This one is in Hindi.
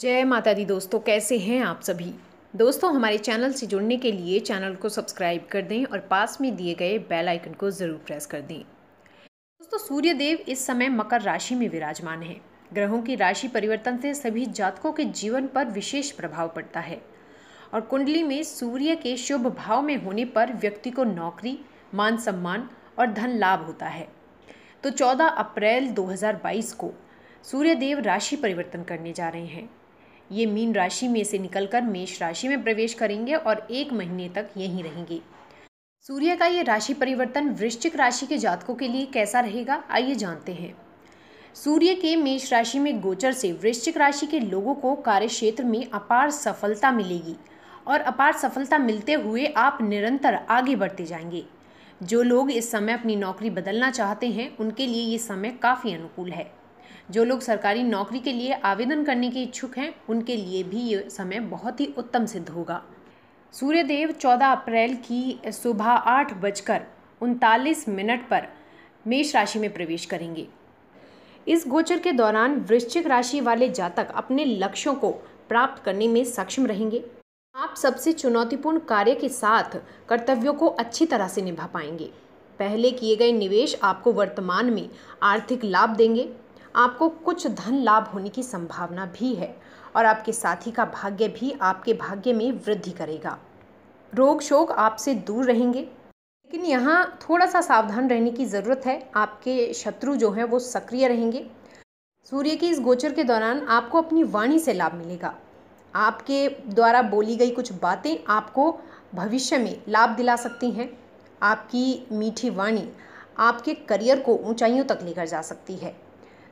जय माता दी दोस्तों कैसे हैं आप सभी दोस्तों हमारे चैनल से जुड़ने के लिए चैनल को सब्सक्राइब कर दें और पास में दिए गए बेल आइकन को ज़रूर प्रेस कर दें दोस्तों सूर्यदेव इस समय मकर राशि में विराजमान हैं ग्रहों की राशि परिवर्तन से सभी जातकों के जीवन पर विशेष प्रभाव पड़ता है और कुंडली में सूर्य के शुभ भाव में होने पर व्यक्ति को नौकरी मान सम्मान और धन लाभ होता है तो 14 अप्रैल 2022 को सूर्यदेव राशि परिवर्तन करने जा रहे हैं ये मीन राशि में से निकलकर मेष राशि में प्रवेश करेंगे और एक महीने तक यहीं रहेंगे सूर्य का ये राशि परिवर्तन वृश्चिक राशि के जातकों के लिए कैसा रहेगा आइए जानते हैं सूर्य के मेष राशि में गोचर से वृश्चिक राशि के लोगों को कार्य क्षेत्र में अपार सफलता मिलेगी और अपार सफलता मिलते हुए आप निरंतर आगे बढ़ते जाएंगे जो लोग इस समय अपनी नौकरी बदलना चाहते हैं उनके लिए ये समय काफ़ी अनुकूल है जो लोग सरकारी नौकरी के लिए आवेदन करने के इच्छुक हैं उनके लिए भी ये समय बहुत ही उत्तम सिद्ध होगा सूर्यदेव 14 अप्रैल की सुबह आठ बजकर उनतालीस मिनट पर मेष राशि में प्रवेश करेंगे इस गोचर के दौरान वृश्चिक राशि वाले जातक अपने लक्ष्यों को प्राप्त करने में सक्षम रहेंगे आप सबसे चुनौतीपूर्ण कार्य के साथ कर्तव्यों को अच्छी तरह से निभा पाएंगे पहले किए गए निवेश आपको वर्तमान में आर्थिक लाभ देंगे आपको कुछ धन लाभ होने की संभावना भी है और आपके साथी का भाग्य भी आपके भाग्य में वृद्धि करेगा रोग शोक आपसे दूर रहेंगे लेकिन यहाँ थोड़ा सा सावधान रहने की ज़रूरत है आपके शत्रु जो हैं वो सक्रिय रहेंगे सूर्य के इस गोचर के दौरान आपको अपनी वाणी से लाभ मिलेगा आपके द्वारा बोली गई कुछ बातें आपको भविष्य में लाभ दिला सकती हैं आपकी मीठी वाणी आपके करियर को ऊंचाइयों तक लेकर जा सकती है